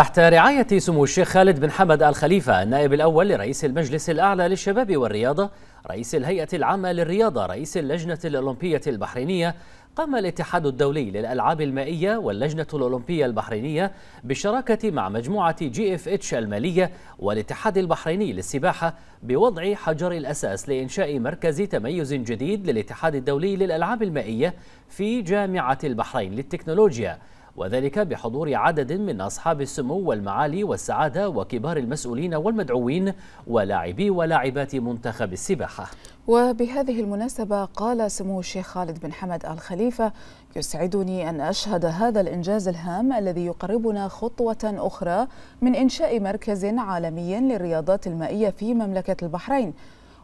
تحت رعاية سمو الشيخ خالد بن حمد الخليفة النائب الأول لرئيس المجلس الأعلى للشباب والرياضة رئيس الهيئة العامة للرياضة رئيس اللجنة الأولمبية البحرينية قام الاتحاد الدولي للألعاب المائية واللجنة الأولمبية البحرينية بالشراكة مع مجموعة جي اف اتش المالية والاتحاد البحريني للسباحة بوضع حجر الأساس لإنشاء مركز تميز جديد للاتحاد الدولي للألعاب المائية في جامعة البحرين للتكنولوجيا وذلك بحضور عدد من أصحاب السمو والمعالي والسعادة وكبار المسؤولين والمدعوين ولاعبي ولاعبات منتخب السباحة وبهذه المناسبة قال سمو الشيخ خالد بن حمد آل خليفة يسعدني أن أشهد هذا الإنجاز الهام الذي يقربنا خطوة أخرى من إنشاء مركز عالمي للرياضات المائية في مملكة البحرين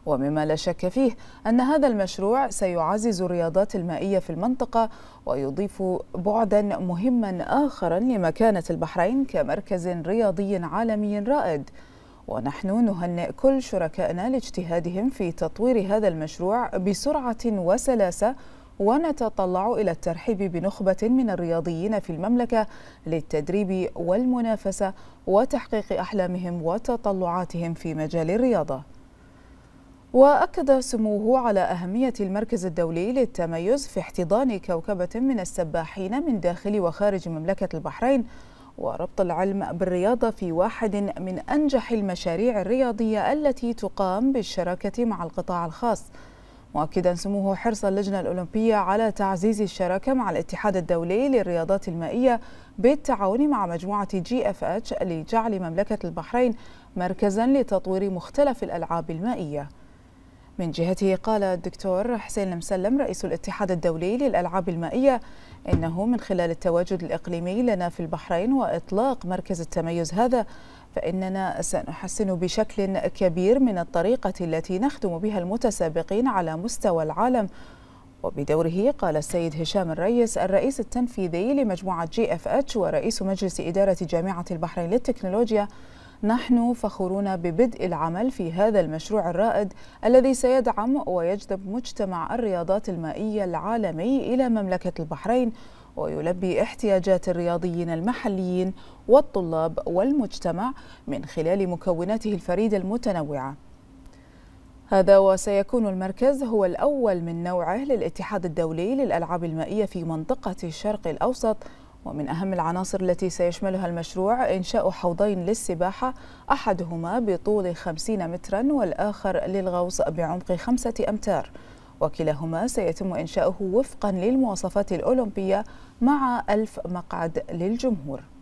ومما لا شك فيه أن هذا المشروع سيعزز الرياضات المائية في المنطقة ويضيف بعدا مهما آخرا لمكانة البحرين كمركز رياضي عالمي رائد ونحن نهنئ كل شركائنا لاجتهادهم في تطوير هذا المشروع بسرعة وسلاسة ونتطلع إلى الترحيب بنخبة من الرياضيين في المملكة للتدريب والمنافسة وتحقيق أحلامهم وتطلعاتهم في مجال الرياضة وأكد سموه على أهمية المركز الدولي للتميز في احتضان كوكبة من السباحين من داخل وخارج مملكة البحرين وربط العلم بالرياضة في واحد من أنجح المشاريع الرياضية التي تقام بالشراكة مع القطاع الخاص مؤكدا سموه حرص اللجنة الأولمبية على تعزيز الشراكة مع الاتحاد الدولي للرياضات المائية بالتعاون مع مجموعة جي اف اتش لجعل مملكة البحرين مركزا لتطوير مختلف الألعاب المائية من جهته قال الدكتور حسين المسلم رئيس الاتحاد الدولي للألعاب المائية إنه من خلال التواجد الإقليمي لنا في البحرين وإطلاق مركز التميز هذا فإننا سنحسن بشكل كبير من الطريقة التي نخدم بها المتسابقين على مستوى العالم وبدوره قال السيد هشام الريس الرئيس التنفيذي لمجموعة جي اف اتش ورئيس مجلس إدارة جامعة البحرين للتكنولوجيا نحن فخورون ببدء العمل في هذا المشروع الرائد الذي سيدعم ويجذب مجتمع الرياضات المائية العالمي إلى مملكة البحرين ويلبي احتياجات الرياضيين المحليين والطلاب والمجتمع من خلال مكوناته الفريدة المتنوعة هذا وسيكون المركز هو الأول من نوعه للاتحاد الدولي للألعاب المائية في منطقة الشرق الأوسط ومن أهم العناصر التي سيشملها المشروع إنشاء حوضين للسباحة أحدهما بطول 50 مترا والآخر للغوص بعمق خمسة أمتار وكلاهما سيتم إنشاؤه وفقا للمواصفات الأولمبية مع ألف مقعد للجمهور